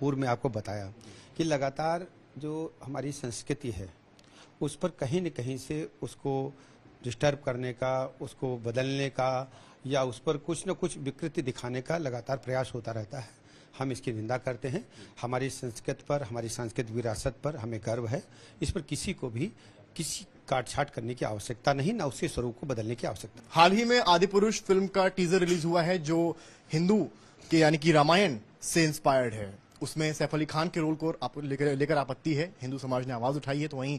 पूर्व में आपको बताया कि लगातार जो हमारी संस्कृति है उस पर कहीं न कहीं से उसको डिस्टर्ब करने का उसको बदलने का या उस पर कुछ न कुछ विकृति दिखाने का लगातार प्रयास होता रहता है हम इसकी निंदा करते हैं हमारी संस्कृत पर हमारी सांस्कृतिक विरासत पर हमें गर्व है इस पर किसी को भी किसी काटछाट करने की आवश्यकता नहीं ना उसके स्वरूप को बदलने की आवश्यकता हाल ही में आदि पुरुष फिल्म का टीजर रिलीज हुआ है जो हिंदू के यानी कि रामायण से इंस्पायर्ड है उसमें सैफ अली खान के रोल को आप लेकर लेकर आपत्ति है हिंदू समाज ने आवाज उठाई है तो वहीं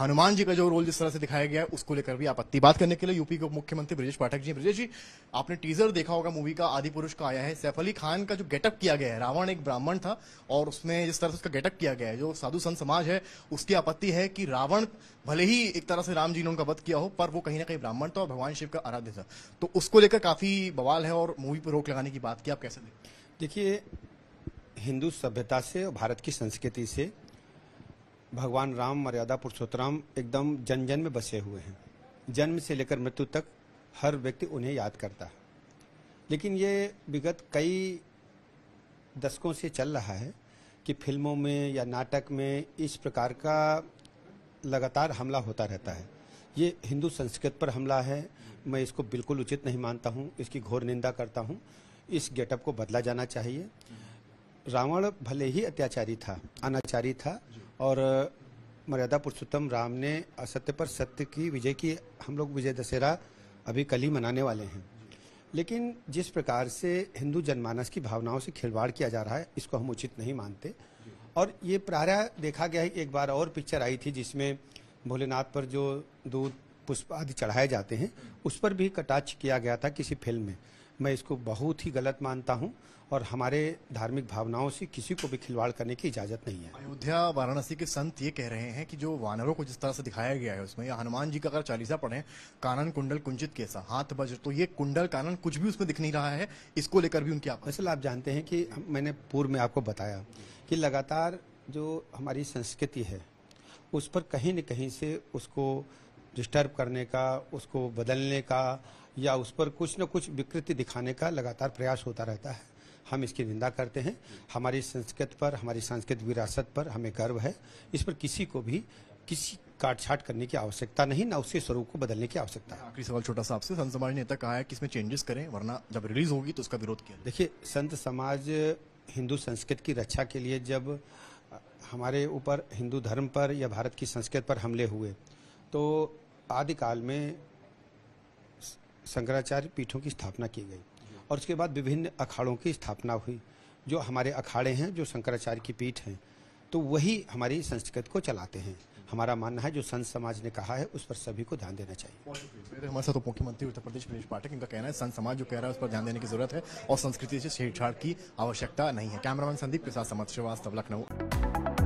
हनुमान जी का जो रोल जिस तरह से दिखाया गया उसको लेकर भी आपत्ति बात करने के लिए यूपी के मुख्यमंत्री ब्रजेश पाठक जी ब्रजेश जी आपने टीजर देखा होगा मूवी का आदि पुरुष का आया है सैफ अली खान का जो गेटअप किया गया है रावण एक ब्राह्मण था और उसमें जिस तरह से उसका गेटअप किया गया है जो साधु संत समाज है उसकी आपत्ति है कि रावण भले ही एक तरह से राम जी ने उनका वध किया हो पर वो कहीं ना कहीं ब्राह्मण था और भगवान शिव का आराध्य था तो उसको लेकर काफी बवाल है और मूवी पर रोक लगाने की बात की आप कैसे देखिए हिंदू सभ्यता से और भारत की संस्कृति से भगवान राम मर्यादा पुरुषोत्तम एकदम जन जन में बसे हुए हैं जन्म से लेकर मृत्यु तक हर व्यक्ति उन्हें याद करता है लेकिन ये विगत कई दशकों से चल रहा है कि फिल्मों में या नाटक में इस प्रकार का लगातार हमला होता रहता है ये हिंदू संस्कृत पर हमला है मैं इसको बिल्कुल उचित नहीं मानता हूँ इसकी घोर निंदा करता हूँ इस गेटअप को बदला जाना चाहिए रावण भले ही अत्याचारी था अनाचारी था और मर्यादा पुरुषोत्तम राम ने असत्य पर सत्य की विजय की हम लोग विजय दशहरा अभी कल ही मनाने वाले हैं लेकिन जिस प्रकार से हिंदू जनमानस की भावनाओं से खिलवाड़ किया जा रहा है इसको हम उचित नहीं मानते और ये प्रारा देखा गया है एक बार और पिक्चर आई थी जिसमें भोलेनाथ पर जो दूध पुष्प आदि चढ़ाए जाते हैं उस पर भी कटाक्ष किया गया था किसी फिल्म में मैं इसको बहुत ही गलत मानता हूं और हमारे धार्मिक भावनाओं से किसी को भी खिलवाड़ करने की इजाजत नहीं है अयोध्या वाराणसी के संत ये कह रहे हैं कि जो वानरों को जिस तरह से दिखाया गया है उसमें या हनुमान जी का अगर चालीसा पढ़े कानन कुंडल कुंजित कैसा हाथ बज तो ये कुंडल कानन कुछ भी उसमें दिख नहीं रहा है इसको लेकर भी उनकी आप आप जानते हैं कि मैंने पूर्व में आपको बताया कि लगातार जो हमारी संस्कृति है उस पर कहीं न कहीं से उसको डिस्टर्ब करने का उसको बदलने का या उस पर कुछ न कुछ विकृति दिखाने का लगातार प्रयास होता रहता है हम इसकी निंदा करते हैं हमारी संस्कृत पर हमारी सांस्कृतिक विरासत पर हमें गर्व है इस पर किसी को भी किसी काट छाट करने की आवश्यकता नहीं ना उसके स्वरूप को बदलने की आवश्यकता है आखिरी सवाल छोटा सा आपसे संत समाज नेता कहा है कि इसमें चेंजेस करें वरना जब रिलीज होगी तो उसका विरोध किया देखिए संत समाज हिंदू संस्कृत की रक्षा के लिए जब हमारे ऊपर हिंदू धर्म पर या भारत की संस्कृत पर हमले हुए तो आदिकाल में शंकराचार्य पीठों की स्थापना की गई और उसके बाद विभिन्न अखाड़ों की स्थापना हुई जो हमारे अखाड़े हैं जो शंकराचार्य की पीठ हैं तो वही हमारी संस्कृत को चलाते हैं हमारा मानना है जो संत समाज ने कहा है उस पर सभी को ध्यान देना चाहिए हमारे साथ तो मुख्यमंत्री उत्तर प्रदेश प्रदेश पाठक इनका कहना है संत समाज जो कह रहा है उस पर ध्यान देने की जरूरत है और संस्कृति से छेड़छाड़ की आवश्यकता नहीं है कैमरामैन संदीप के साथ समझ श्रीवास्तव लखनऊ